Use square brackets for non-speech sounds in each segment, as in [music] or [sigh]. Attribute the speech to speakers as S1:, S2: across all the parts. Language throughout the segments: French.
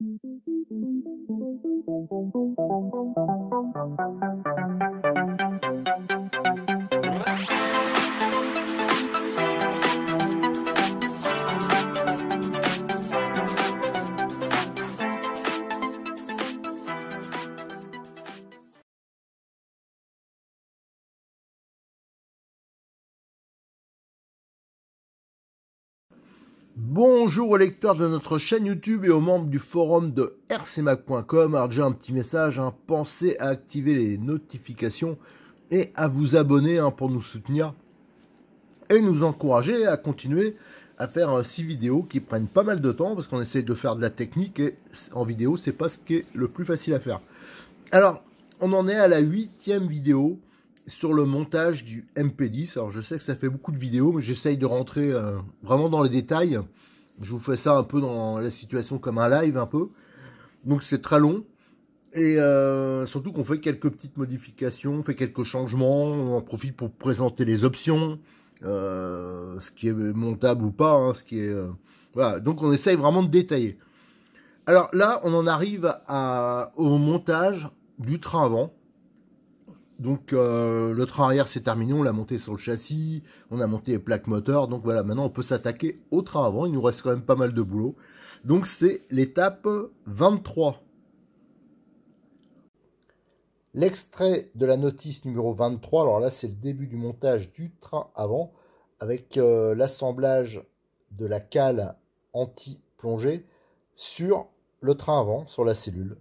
S1: Thank you. Bonjour aux lecteurs de notre chaîne YouTube et aux membres du forum de rcmac.com. Alors déjà un petit message, hein. pensez à activer les notifications et à vous abonner hein, pour nous soutenir et nous encourager à continuer à faire euh, six vidéos qui prennent pas mal de temps parce qu'on essaie de faire de la technique et en vidéo c'est pas ce qui est le plus facile à faire. Alors on en est à la huitième vidéo sur le montage du MP10. Alors je sais que ça fait beaucoup de vidéos, mais j'essaye de rentrer euh, vraiment dans les détails. Je vous fais ça un peu dans la situation comme un live un peu. Donc c'est très long. Et euh, surtout qu'on fait quelques petites modifications, on fait quelques changements, on en profite pour présenter les options, euh, ce qui est montable ou pas, hein, ce qui est... voilà, donc on essaye vraiment de détailler. Alors là, on en arrive à, au montage du train avant donc euh, le train arrière c'est terminé, on l'a monté sur le châssis, on a monté les plaques moteur, donc voilà, maintenant on peut s'attaquer au train avant, il nous reste quand même pas mal de boulot. Donc c'est l'étape 23. L'extrait de la notice numéro 23, alors là c'est le début du montage du train avant, avec euh, l'assemblage de la cale anti-plongée sur le train avant, sur la cellule.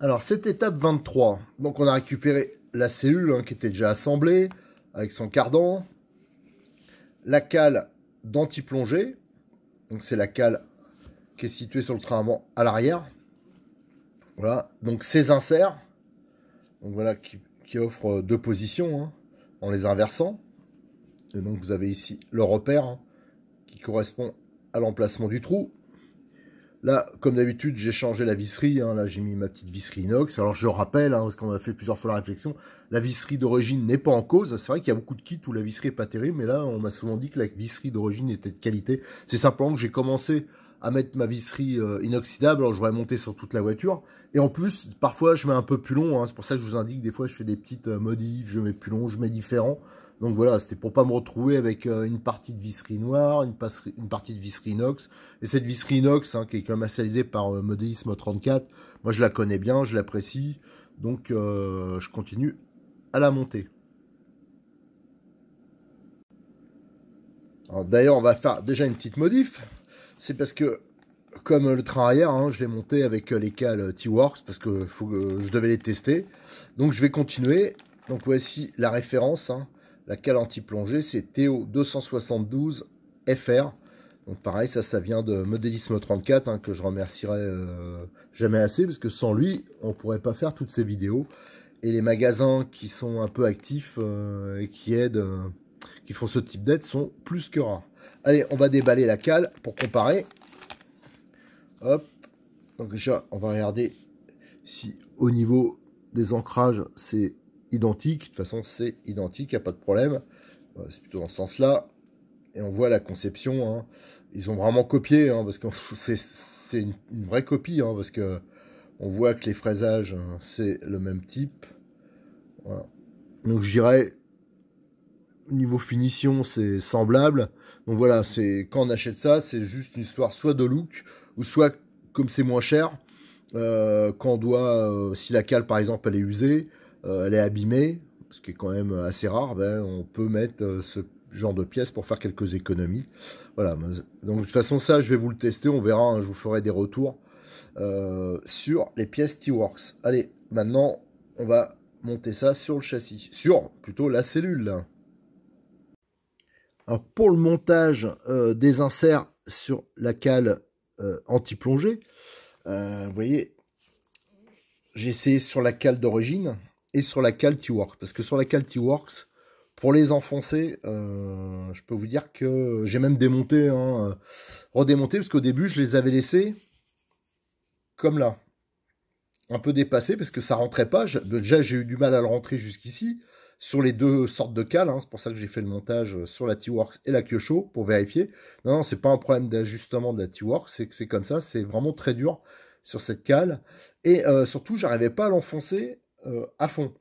S1: Alors, cette étape 23, donc on a récupéré la cellule hein, qui était déjà assemblée avec son cardan, la cale d'anti-plongée, donc c'est la cale qui est située sur le train avant à l'arrière. Voilà, donc ces inserts, voilà, qui, offrent euh, deux positions hein, en les inversant. Et donc vous avez ici le repère hein, qui correspond à l'emplacement du trou. Là, comme d'habitude, j'ai changé la visserie. Hein. Là, j'ai mis ma petite visserie inox. Alors, je rappelle, hein, parce qu'on a fait plusieurs fois la réflexion, la visserie d'origine n'est pas en cause. C'est vrai qu'il y a beaucoup de kits où la visserie est pas terrible, mais là, on m'a souvent dit que la visserie d'origine était de qualité. C'est simplement que j'ai commencé à mettre ma visserie euh, inoxydable, alors je vais monter sur toute la voiture. Et en plus, parfois, je mets un peu plus long. Hein. C'est pour ça que je vous indique, des fois, je fais des petites euh, modifs, je mets plus long, je mets différent. Donc voilà, c'était pour pas me retrouver avec euh, une partie de visserie noire, une, partie de visserie inox. Et cette visserie inox, hein, qui est commercialisée par euh, Modélisme 34, moi je la connais bien, je l'apprécie. Donc euh, je continue à la monter. D'ailleurs, on va faire déjà une petite modif. C'est parce que, comme le train arrière, hein, je l'ai monté avec les cales T-Works parce que, je devais les tester. Donc je vais continuer. Donc voici la référence. Hein. La cale anti-plongée, c'est Théo 272 FR. Donc pareil, ça, ça vient de Modélisme 34, hein, que je remercierai euh, jamais assez, parce que sans lui, on ne pourrait pas faire toutes ces vidéos. Et les magasins qui sont un peu actifs euh, et qui aident, euh, qui font ce type d'aide, sont plus que rares. Allez, on va déballer la cale pour comparer. Hop. Donc déjà, on va regarder si au niveau des ancrages, c'est identique. De toute façon, c'est identique, il n'y a pas de problème. C'est plutôt dans ce sens-là. Et on voit la conception. Hein. Ils ont vraiment copié, hein, parce que [laughs] c'est une, vraie copie, hein, parce que on voit que les fraisages, c'est le même type. Donc je dirais, niveau finition, c'est semblable. Donc voilà, c'est quand on achète ça, c'est juste une histoire soit de look, ou soit, comme c'est moins cher, euh, quand on doit, euh, si la cale par exemple elle est usée, euh, elle est abîmée, ce qui est quand même assez rare, ben, on peut mettre euh, ce genre de pièce pour faire quelques économies. Voilà, donc de toute façon ça je vais vous le tester, on verra, hein, je vous ferai des retours euh, sur les pièces T-Works. Allez, maintenant on va monter ça sur le châssis, sur plutôt la cellule. Alors pour le montage des inserts sur la cale anti-plongée, vous voyez, j'ai essayé sur la cale d'origine, et sur la t works. Parce que sur la t works, pour les enfoncer, euh, je peux vous dire que j'ai même démonté, hein, euh, redémonté, parce qu'au début, je les avais laissés comme là. Un peu dépassé parce que ça rentrait pas. Déjà, j'ai eu du mal à le rentrer jusqu'ici, sur les deux sortes de cales. Hein. c'est pour ça que j'ai fait le montage sur la T-Works et la Kyosho, pour vérifier. Non, non c'est pas un problème d'ajustement de la T-Works, c'est que c'est comme ça, c'est vraiment très dur sur cette cale. Et euh, surtout, j'arrivais pas à l'enfoncer euh, à fond.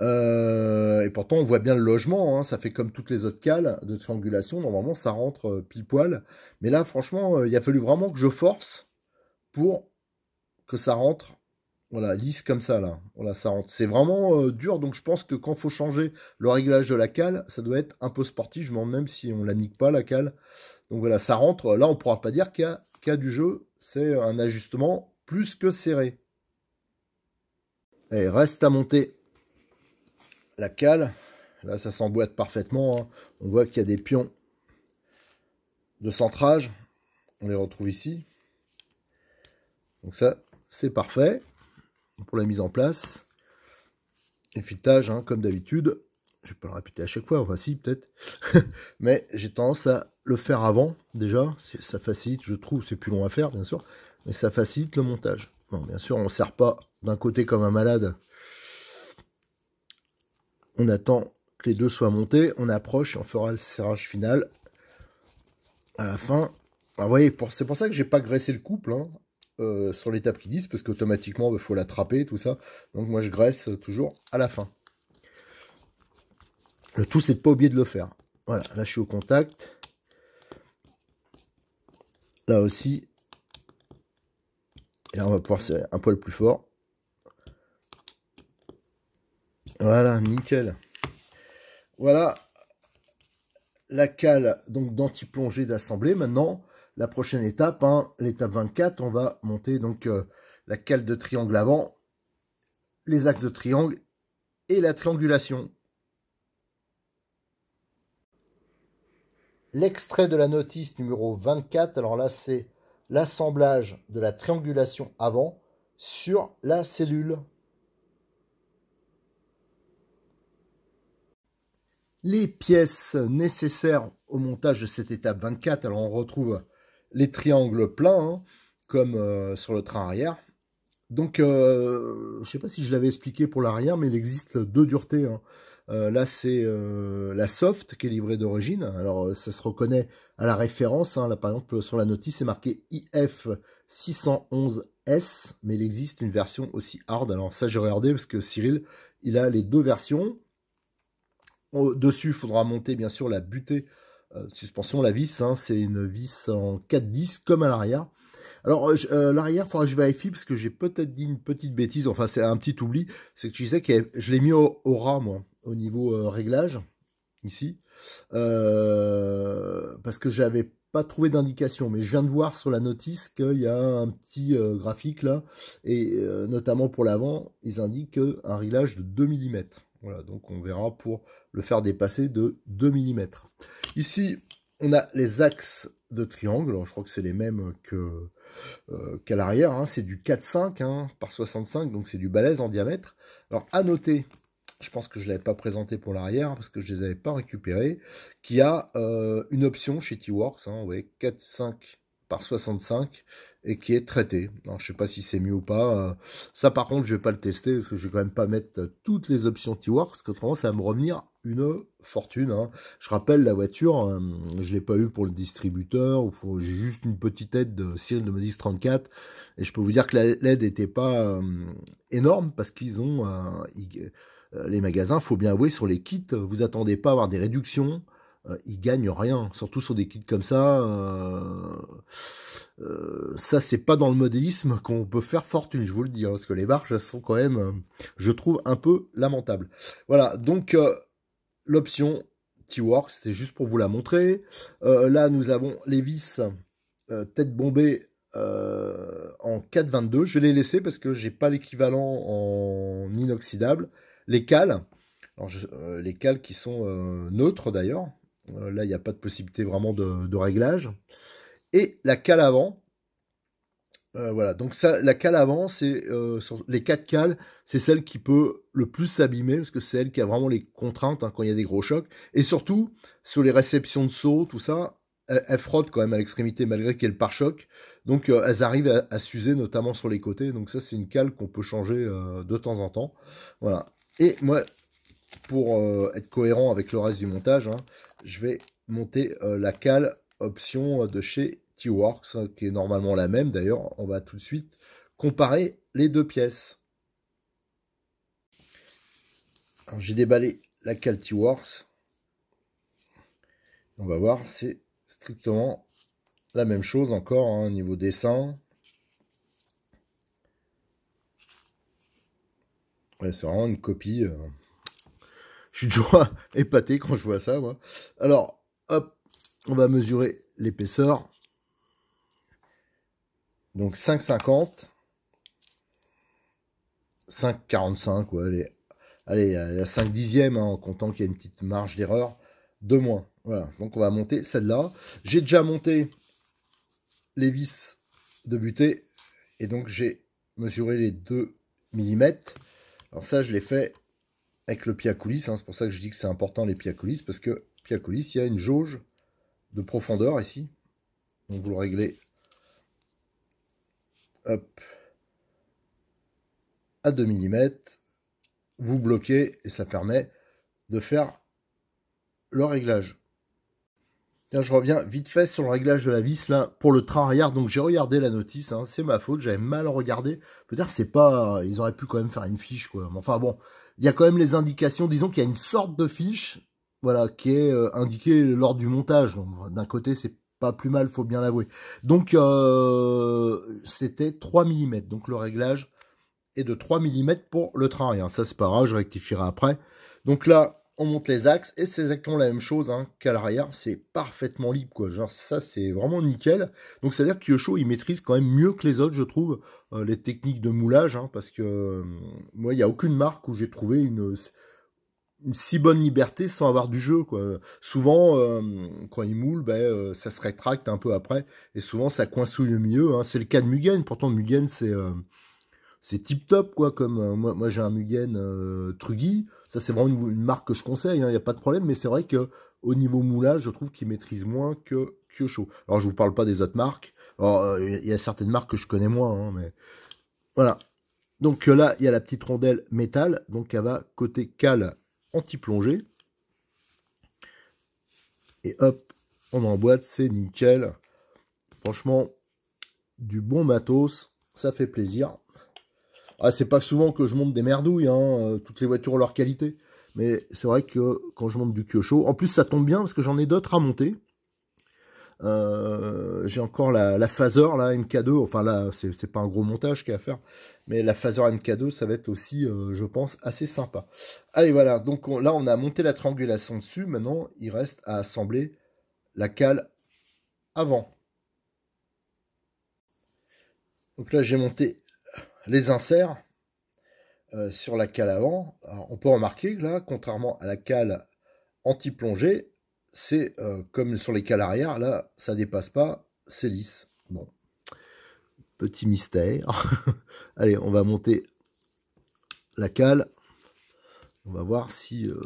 S1: Euh, et pourtant, on voit bien le logement, hein. ça fait comme toutes les autres cales de triangulation, normalement ça rentre euh, pile poil. Mais là, franchement, il a fallu vraiment que je force pour que ça rentre voilà, lisse comme ça là. Voilà, ça rentre. C'est vraiment dur, donc je pense que quand faut changer le réglage de la cale, ça doit être un peu sportif, je m'en même si on la nique pas la cale. Donc voilà, ça rentre. Là, on pourra pas dire qu'il y, a du jeu. C'est un ajustement plus que serré reste à monter la cale. Là, ça s'emboîte parfaitement. Hein. On voit qu'il y a des pions de centrage. On les retrouve ici. Donc ça, c'est parfait pour la mise en place. Et filetage, hein, comme d'habitude. Je ne vais pas le répéter à chaque fois, enfin si, peut-être. [laughs] Mais j'ai tendance à le faire avant, déjà. Ça facilite, je trouve, c'est plus long à faire, bien sûr. Mais ça facilite le montage bien sûr, on ne serre pas d'un côté comme un malade. On attend que les deux soient montés, on approche, on fera le serrage final à la fin. Ah, vous voyez, c'est pour ça que j'ai pas graissé le couple hein, euh, sur l'étape qui disent parce qu'automatiquement, il bah, faut l'attraper, tout ça. Donc moi, je graisse toujours à la fin. Le tout, c'est de pas oublier de le faire. Voilà, là, je suis au contact. Là aussi, on va pouvoir c'est un poil plus fort. Voilà, nickel. Voilà la cale donc d'anti-plongée d'assemblée. Maintenant, la prochaine étape, hein, l'étape 24, on va monter donc euh, la cale de triangle avant, les axes de triangle et la triangulation. L'extrait de la notice numéro 24, alors là c'est l'assemblage de la triangulation avant sur la cellule. Les pièces nécessaires au montage de cette étape 24, alors on retrouve les triangles pleins, hein, comme euh, sur le train arrière. Donc, euh, je ne sais pas si je l'avais expliqué pour l'arrière, mais il existe deux duretés. Hein. Euh, là, c'est euh, la soft qui est livrée d'origine. Alors, euh, ça se reconnaît à la référence. Hein. Là, par exemple, sur la notice, c'est marqué IF 611S, mais il existe une version aussi hard. Alors, ça, j'ai regardé parce que Cyril, il a les deux versions. Au-dessus, il faudra monter, bien sûr, la butée de suspension, la vis. Hein. C'est une vis en 4-10, comme à l'arrière. Alors, l'arrière, il faudra que je vérifie parce que j'ai peut-être dit une petite bêtise. Enfin, c'est un petit oubli. C'est que je disais que je l'ai mis au, au moi niveau euh, réglage ici euh, parce que j'avais pas trouvé d'indication, mais je viens de voir sur la notice qu'il y a un petit euh, graphique là, et notamment pour l'avant, ils indiquent un réglage de 2 mm. Voilà, donc on verra pour le faire dépasser de 2 mm. Ici, on a les axes de triangle, je crois que c'est les mêmes que qu'à l'arrière, hein. c'est du 4,5 hein, par 65, donc c'est du balèze en diamètre. Alors à noter je pense que je ne l'avais pas présenté pour l'arrière parce que je ne les avais pas récupérés, qui a euh, une option chez T-Works, hein, voyez, 4, 5 par 65 et qui est traité. je ne sais pas si c'est mieux ou pas. Euh, ça, par contre, je ne vais pas le tester parce que je ne vais quand même pas mettre toutes les options T-Works parce qu'autrement, ça va me revenir une fortune. Hein. Je rappelle, la voiture, euh, je ne l'ai pas eu pour le distributeur ou pour... juste une petite aide de Cyril de Modis 34 et je peux vous dire que l'aide n'était pas énorme parce qu'ils ont... Euh, les magasins, faut bien avouer, sur les kits, euh, vous attendez pas à avoir des réductions. Euh, ils gagnent rien, surtout sur des kits comme ça. ça, c'est pas dans le modélisme qu'on peut faire fortune, je vous le dis, hein, parce que les barges sont quand même, je trouve, un peu lamentables. Voilà, donc l'option T-Works, c'était juste pour vous la montrer. là, nous avons les vis tête bombée en 4,22. Je vais les laisser parce que j'ai pas l'équivalent en inoxydable. Les cales, euh, les cales qui sont euh, neutres d'ailleurs. Euh, là, il n'y a pas de possibilité vraiment de, réglage. Et la cale avant. voilà, donc ça, la cale avant, c'est les quatre cales, c'est celle qui peut le plus s'abîmer parce que c'est elle qui a vraiment les contraintes hein, quand il y a des gros chocs. Et surtout, sur les réceptions de saut, tout ça, elle frotte quand même à l'extrémité malgré qu'elle par choc Donc elles arrivent à, à s'user, notamment sur les côtés. Donc ça, c'est une cale qu'on peut changer de temps en temps. Voilà, et moi, pour euh, être cohérent avec le reste du montage, hein, je vais monter euh, la cale option euh, de chez T-Works, hein, qui est normalement la même d'ailleurs. On va tout de suite comparer les deux pièces. J'ai déballé la cale T-Works. On va voir, c'est strictement la même chose encore hein, au niveau dessin. c'est vraiment une copie. Euh. Je suis toujours [laughs] épaté quand je vois ça, moi. Alors, hop, on va mesurer l'épaisseur. Donc 5,50. 5,45, ouais, allez allez, à 5 dixièmes, hein, en comptant qu'il y a une petite marge d'erreur, de moins. Voilà, donc on va monter celle-là. J'ai déjà monté les vis de butée, et donc j'ai mesuré les 2 mm. Alors ça, je l'ai fait avec le pied à coulisses. Hein. C'est pour ça que je dis que c'est important les pieds à coulisses, parce que pied à coulisses, il y a une jauge de profondeur ici. Donc vous le réglez à 2 mm. Vous bloquez et ça permet de faire le réglage je reviens vite fait sur le réglage de la vis là pour le train arrière. Donc j'ai regardé la notice, hein. c'est ma faute, j'avais mal regardé. Peut-être c'est pas, ils auraient pu quand même faire une fiche quoi. Mais enfin bon, il y a quand même les indications. Disons qu'il y a une sorte de fiche, voilà, qui est indiqué euh, indiquée lors du montage. d'un côté c'est pas plus mal, faut bien l'avouer. Donc euh, c'était 3 mm. Donc le réglage est de 3 mm pour le train arrière. Ça c'est pas grave, je rectifierai après. Donc là, on monte les axes et c'est exactement la même chose hein, qu'à l'arrière, c'est parfaitement libre quoi. Genre ça c'est vraiment nickel. Donc c'est à dire que Kyosho il maîtrise quand même mieux que les autres je trouve euh, les techniques de moulage hein, parce que euh, moi il n'y a aucune marque où j'ai trouvé une, si bonne liberté sans avoir du jeu quoi. Souvent euh, quand il moule, ben, ça se rétracte un peu après et souvent ça coinçouille mieux milieu. Hein. C'est le cas de Mugen. Pourtant Mugen c'est c'est tip top quoi. Comme moi, moi j'ai un Mugen Trugi c'est vraiment une, marque que je conseille, il hein, n'y a pas de problème, mais c'est vrai que au niveau moulage, je trouve qu'ils maîtrisent moins que Kyosho. Alors, je ne vous parle pas des autres marques. il euh, y a certaines marques que je connais moins, hein, mais voilà. Donc euh, là, il y a la petite rondelle métal, donc elle va côté cale anti-plongée. Et hop, on boîte. c'est nickel. Franchement, du bon matos, ça fait plaisir. Ah, c'est pas souvent que je monte des merdouilles, hein, euh, toutes les voitures ont leur qualité. Mais c'est vrai que quand je monte du Kyosho, en plus ça tombe bien parce que j'en ai d'autres à monter. Euh, j'ai encore la, la Phaser, là, MK2, enfin là, c'est pas un gros montage qu'il y a à faire, mais la Phaser MK2, ça va être aussi, euh, je pense, assez sympa. Allez, voilà, donc là, on a monté la triangulation dessus, maintenant, il reste à assembler la cale avant. Donc là, j'ai monté les inserts euh, sur la cale avant. on peut remarquer que là, contrairement à la cale anti-plongée, c'est euh, comme sur les cales arrière, là, ça dépasse pas, c'est lisse. Bon, petit mystère. [laughs] Allez, on va monter la cale. On va voir si, euh,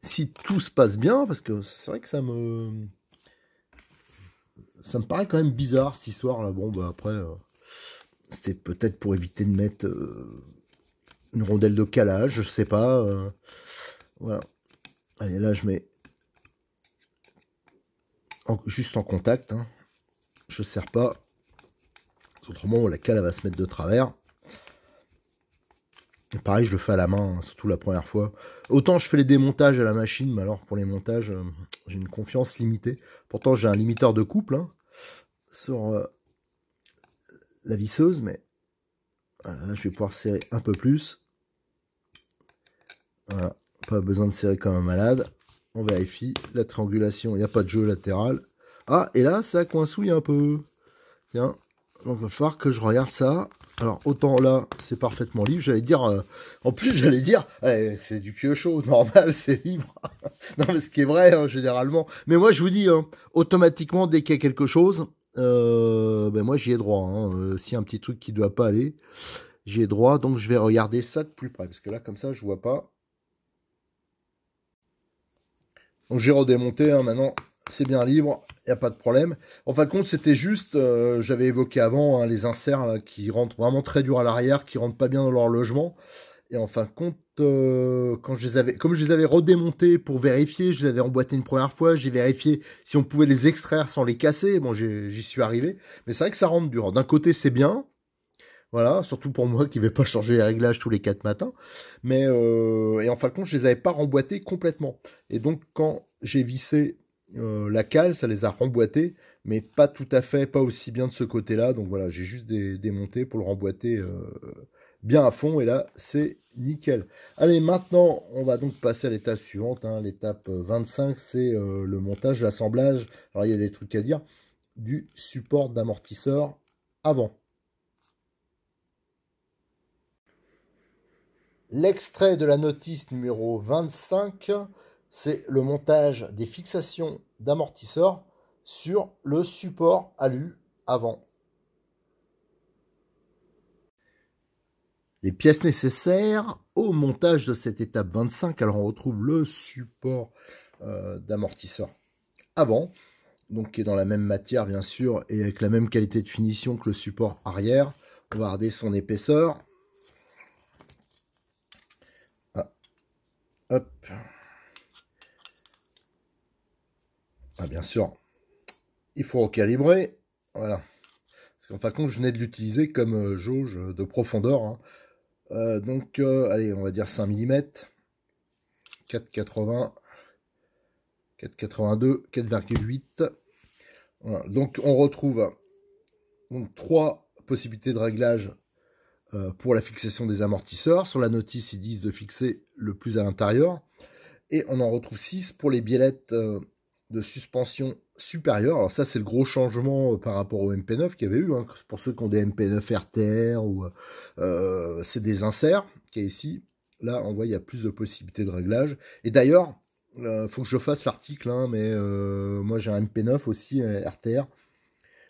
S1: si tout se passe bien, parce que c'est vrai que ça me ça me paraît quand même bizarre cette histoire là. Bon, bah après, euh, c'était peut-être pour éviter de mettre euh, une rondelle de calage, je sais pas. Euh, voilà. Allez, là je mets juste en contact. Hein. Je serre pas. Autrement, la cale va se mettre de travers. Pareil, je le fais à la main, hein, surtout la première fois. Autant je fais les démontages à la machine, mais alors pour les montages, euh, j'ai une confiance limitée. Pourtant, j'ai un limiteur de couple hein, sur euh, la visseuse, mais je vais pouvoir serrer un peu plus. pas besoin de serrer comme un malade. On vérifie la triangulation, il n'y a pas de jeu latéral. Ah, et là, ça coinsouille un peu. Tiens, donc il va falloir que je regarde ça. Alors, autant là, c'est parfaitement libre. J'allais dire, euh, en plus, j'allais dire, [laughs] eh, c'est du chaud, [laughs] normal, c'est libre. [laughs] non, mais ce qui est vrai, hein, généralement. Mais moi, je vous dis, hein, automatiquement, dès qu'il y a quelque chose, euh, ben moi, j'y ai droit. Hein, euh, s'il y a un petit truc qui ne doit pas aller, j'y ai droit. Donc, je vais regarder ça de plus près. Parce que là, comme ça, je vois pas. Donc, j'ai redémonté. maintenant, c'est bien libre, il n'y a pas de problème. En fin de compte, c'était juste, euh, j'avais évoqué avant, hein, les inserts qui rentrent vraiment très dur à l'arrière, qui rentrent pas bien dans leur logement. Et en fin de compte, euh, quand je les avais, comme je les avais redémontés pour vérifier, je les avais emboîtés une première fois, j'ai vérifié si on pouvait les extraire sans les casser. Bon, j'y suis arrivé. Mais c'est vrai que ça rentre dur. D'un côté, c'est bien. Voilà, surtout pour moi qui ne vais pas changer les réglages tous les quatre matins. Mais euh, et en fin de compte, je les avais pas remboîtés complètement. Et donc quand j'ai vissé euh, la cale, ça les a remboîtés, mais pas tout à fait, pas aussi bien de ce côté-là. Donc voilà, j'ai juste démonté pour le remboîter euh, bien à fond. Et là, c'est nickel. Allez, maintenant, on va donc passer à l'étape suivante. Hein. L'étape 25, euh, c'est le montage, l'assemblage. Alors, il y a des trucs à dire. Du support d'amortisseur avant. L'extrait de la notice numéro 25 c'est le montage des fixations d'amortisseurs sur le support alu avant. Les pièces nécessaires au montage de cette étape 25, alors on retrouve le support euh, d'amortisseur avant, donc qui est dans la même matière bien sûr et avec la même qualité de finition que le support arrière. On va son épaisseur. Ah, hop. Ah, bien sûr. Il faut recalibrer. Voilà. Parce qu'en fin de compte, je venais de l'utiliser comme euh, jauge de profondeur. Hein. Euh, donc, euh, allez, on va dire 5 mm. 4,80. 4,82. 4,8. Donc, on retrouve donc, trois possibilités de réglage pour la fixation des amortisseurs. Sur la notice, ils disent de fixer le plus à l'intérieur. Et on en retrouve 6 pour les biellettes de suspension supérieure. Alors ça, c'est le gros changement euh, par rapport au MP9 qu'il y avait eu. Hein, pour ceux qui ont des MP9 RTR, ou euh, c'est des inserts qui est ici. Là, on voit, il y a plus de possibilités de réglage. Et d'ailleurs, euh, faut que je fasse l'article, hein, mais moi j'ai un MP9 aussi, RTR.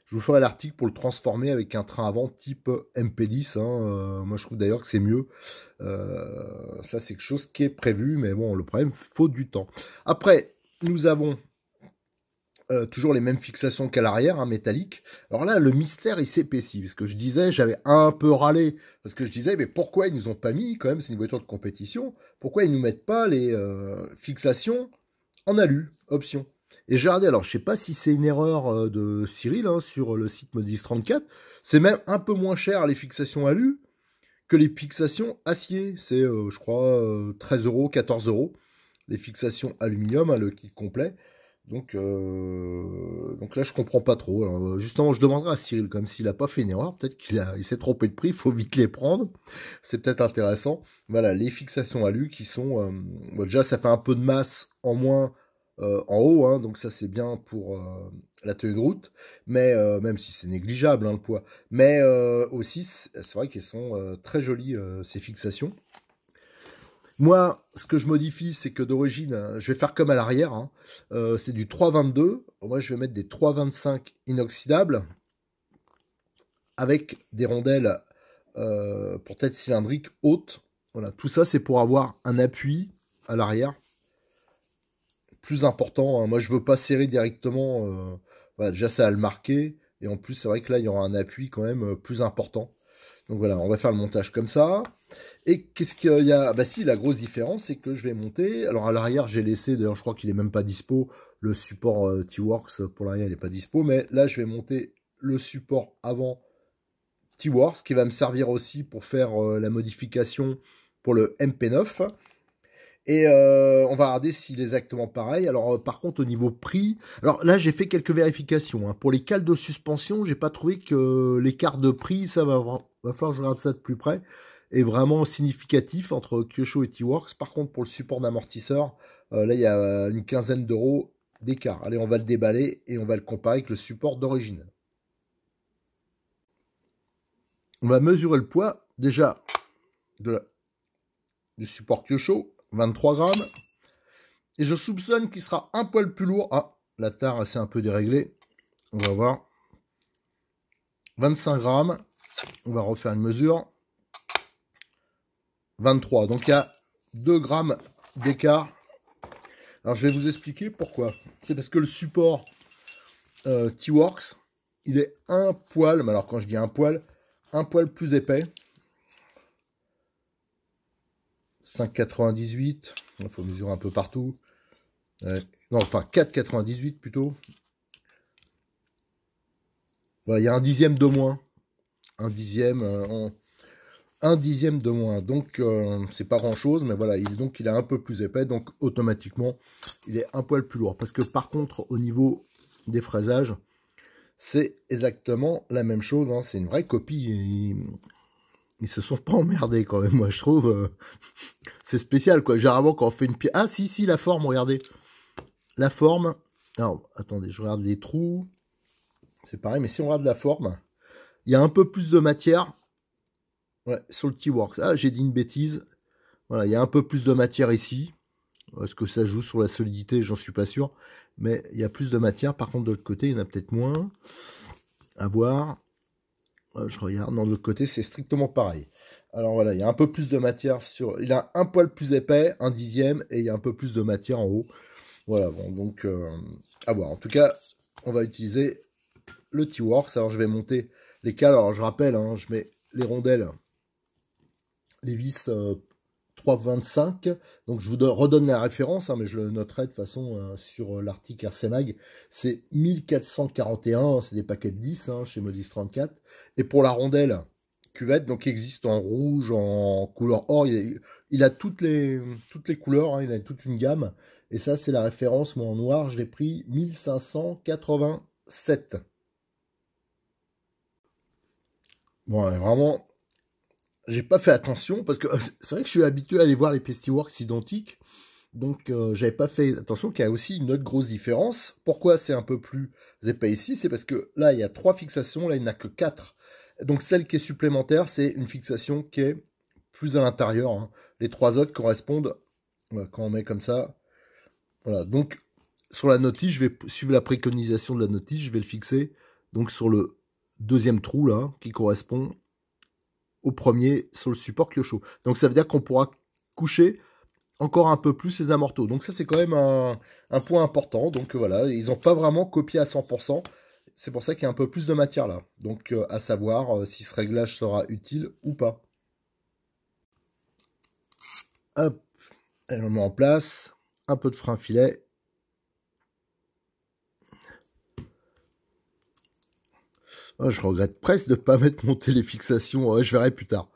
S1: Je vous ferai l'article pour le transformer avec un train avant type MP10. Hein, moi, je trouve d'ailleurs que c'est mieux. ça, c'est quelque chose qui est prévu, mais bon, le problème, faut du temps. Après, nous avons euh, toujours les mêmes fixations qu'à l'arrière, hein, métallique. Alors là, le mystère, il s'épaissit, parce que je disais, j'avais un peu râlé, parce que je disais, mais pourquoi ils nous ont pas mis, quand même, c'est une voiture de compétition, pourquoi ils nous mettent pas les euh, fixations en alu, option et j'ai regardé, alors je sais pas si c'est une erreur euh, de Cyril hein, sur le site Modis 34, c'est même un peu moins cher les fixations alu que les fixations acier. C'est, je crois, 13 euros, 14 euros. Les fixations aluminium, hein, le kit complet. Donc, euh, donc là, je comprends pas trop. Euh, justement, je demanderai à Cyril, comme s'il n'a pas fait une erreur, peut-être qu'il a, il s'est trompé de prix, il faut vite les prendre. C'est peut-être intéressant. Voilà, les fixations à lui qui sont... Euh, déjà, ça fait un peu de masse en moins en haut, hein, donc ça c'est bien pour la tenue de route, mais même si c'est négligeable hein, le poids. Mais aussi, c'est vrai qu'elles sont très jolies, ces fixations. Moi, ce que je modifie, c'est que d'origine, hein, je vais faire comme à l'arrière. Hein. Euh, c'est du 3,22. Moi, je vais mettre des 3,25 inoxydables avec des rondelles euh, pour tête cylindrique haute. Voilà, tout ça, c'est pour avoir un appui à l'arrière plus important. Hein. Moi, je veux pas serrer directement. Euh, voilà, déjà, ça à le marquer. Et en plus, c'est vrai que là, il y aura un appui quand même plus important. Donc voilà, on va faire le montage comme ça. Et qu'est-ce qu'il y a ah Bah si, la grosse différence, c'est que je vais monter. Alors à l'arrière, j'ai laissé, d'ailleurs je crois qu'il n'est même pas dispo, le support euh, T-Works, pour l'arrière, il n'est pas dispo. Mais là, je vais monter le support avant T-Works, qui va me servir aussi pour faire euh, la modification pour le MP9. Et euh, on va regarder s'il est exactement pareil. Alors par contre au niveau prix, alors là j'ai fait quelques vérifications. Hein. Pour les cales de suspension, j'ai pas trouvé que les l'écart de prix, ça va, va falloir que je regarde ça de plus près est vraiment significatif entre Kyosho et T-Works. Par contre, pour le support d'amortisseur, euh, là, il y a euh, une quinzaine d'euros d'écart. Allez, on va le déballer et on va le comparer avec le support d'origine. On va mesurer le poids déjà de la, du support Kyosho, 23 grammes. Et je soupçonne qu'il sera un poil plus lourd. Ah, la tare c'est un peu déréglée. On va voir. 25 grammes. On va refaire une mesure. 23. Donc il y a 2 grammes d'écart. Alors je vais vous expliquer pourquoi. C'est parce que le support euh, T-Works, il est un poil, mais alors quand je dis un poil, un poil plus épais. 5,98. Il faut mesurer un peu partout. non, enfin 4,98 plutôt. Voilà, il y a un dixième de moins. Un dixième. Euh, en un dixième de moins. Donc, euh, c'est pas grand-chose, mais voilà, il, donc il est un peu plus épais, donc automatiquement, il est un poil plus lourd. Parce que par contre, au niveau des fraisages, c'est exactement la même chose. Hein. C'est une vraie copie. Ils, se sont pas emmerdés quand même, moi je trouve. [laughs] c'est spécial, quoi. Généralement, quand on fait une pièce... Ah, si, si, la forme, regardez. La forme... Alors, attendez, je regarde les trous. C'est pareil, mais si on regarde la forme, il y a un peu plus de matière Ouais, t Works. Ah, j'ai dit une bêtise. Voilà, il y a un peu plus de matière ici. Est-ce que ça joue sur la solidité J'en suis pas sûr. Mais il y a plus de matière. Par contre, de l'autre côté, il y en a peut-être moins. À voir. Je regarde. Non, de l'autre côté, c'est strictement pareil. Alors voilà, il y a un peu plus de matière sur. Il a un poil plus épais, un dixième, et il y a un peu plus de matière en haut. Voilà, bon, donc euh, à voir. En tout cas, on va utiliser le T-Works. Alors je vais monter les cales. Alors je rappelle, hein, je mets les rondelles vis 3,25. Euh, donc je vous redonne la référence, hein, mais je le noterai de façon euh, sur euh, l'article RCMag. C'est 1441, hein, c'est des paquets de 10 hein, chez Modis 34. Et pour la rondelle cuvette, donc qui existe en rouge, en couleur or, il, a toutes les, toutes les couleurs, il a toute une gamme. Et ça, c'est la référence, moi en noir, je l'ai pris 1587. Bon, vraiment j'ai pas fait attention parce que euh, c'est vrai que je suis habitué à aller voir les T-Works identiques. Donc euh, j'avais pas fait attention qu'il y a aussi une autre grosse différence. Pourquoi c'est un peu plus épais ici C'est parce que là il y a trois fixations, là il n'y a que quatre. Donc celle qui est supplémentaire, c'est une fixation qui est plus à l'intérieur. Hein. Les trois autres correspondent euh, quand on met comme ça. Voilà. Donc sur la notice, je vais suivre la préconisation de la notice, je vais le fixer donc sur le deuxième trou là qui correspond premier sur le support Kyosho. Donc ça veut dire qu'on pourra coucher encore un peu plus les amortaux. Donc ça c'est quand même un, point important. Donc euh, voilà, ils n'ont pas vraiment copié à 100%. C'est pour ça qu'il y a un peu plus de matière là. Donc euh, à savoir euh, si ce réglage sera utile ou pas. Hop, elle met en place. Un peu de frein filet Ah, je regrette presque de ne pas mettre mon téléfixation. fixations. je verrai plus tard.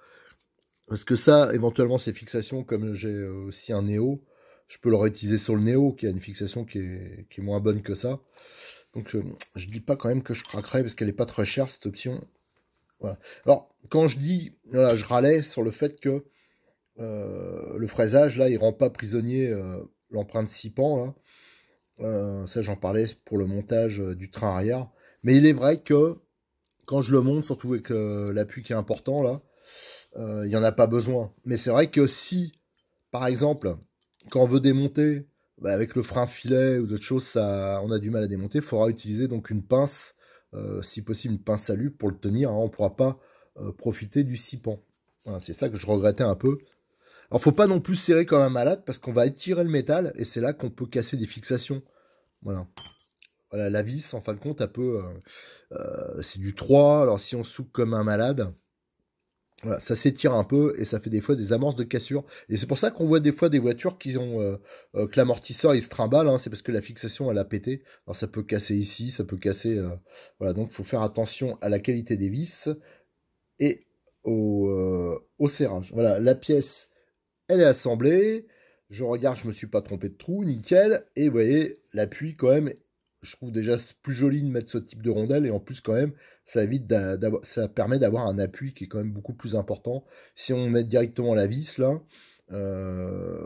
S1: Parce que ça, éventuellement, ces fixations, comme j'ai aussi un néo, je peux le réutiliser sur le néo, qui a une fixation qui est, moins bonne que ça. Donc, euh, je, ne dis pas quand même que je craquerai, parce qu'elle n'est pas très chère, cette option. Alors, quand je dis, je râlais sur le fait que euh, le fraisage, là, il ne rend pas prisonnier euh, l'empreinte 6 pans, ça, j'en parlais pour le montage du train arrière. Mais il est vrai que quand je le monte, surtout avec euh, l'appui qui est important là, euh, il n'y en a pas besoin. Mais c'est vrai que si, par exemple, quand on veut démonter, bah, avec le frein filet ou d'autres choses, ça, on a du mal à démonter, il faudra utiliser donc une pince, euh, si possible une pince à l'huile, pour le tenir, hein. on ne pourra pas profiter du sipan. Voilà, c'est ça que je regrettais un peu. Alors faut pas non plus serrer comme un malade parce qu'on va étirer le métal et c'est là qu'on peut casser des fixations. Voilà la vis, en fin de compte, un peu, euh, euh, c'est du 3. Alors, si on soupe comme un malade, ça s'étire un peu et ça fait des fois des amorces de cassure. Et c'est pour ça qu'on voit des fois des voitures qui ont euh, que l'amortisseur il se trimballe. Hein, c'est parce que la fixation elle a pété. Alors ça peut casser ici, ça peut casser. voilà, donc faut faire attention à la qualité des vis et au, au serrage. Voilà, la pièce elle est assemblée. Je regarde, je me suis pas trompé de trou, nickel. Et vous voyez, l'appui quand même je trouve déjà plus joli de mettre ce type de rondelle et en plus quand même ça évite ça permet d'avoir un appui qui est quand même beaucoup plus important si on met directement la vis là euh,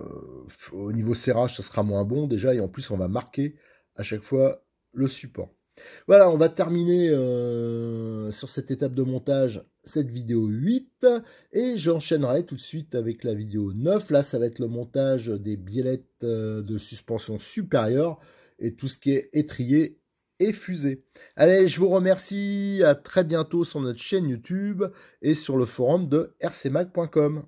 S1: au niveau serrage ça sera moins bon déjà et en plus on va marquer à chaque fois le support voilà on va terminer euh, sur cette étape de montage cette vidéo 8 et j'enchaînerai tout de suite avec la vidéo 9 là ça va être le montage des biellettes euh, de suspension supérieure et tout ce qui est étrier et fusée. Allez, je vous remercie, à très bientôt sur notre chaîne YouTube et sur le forum de rcmac.com.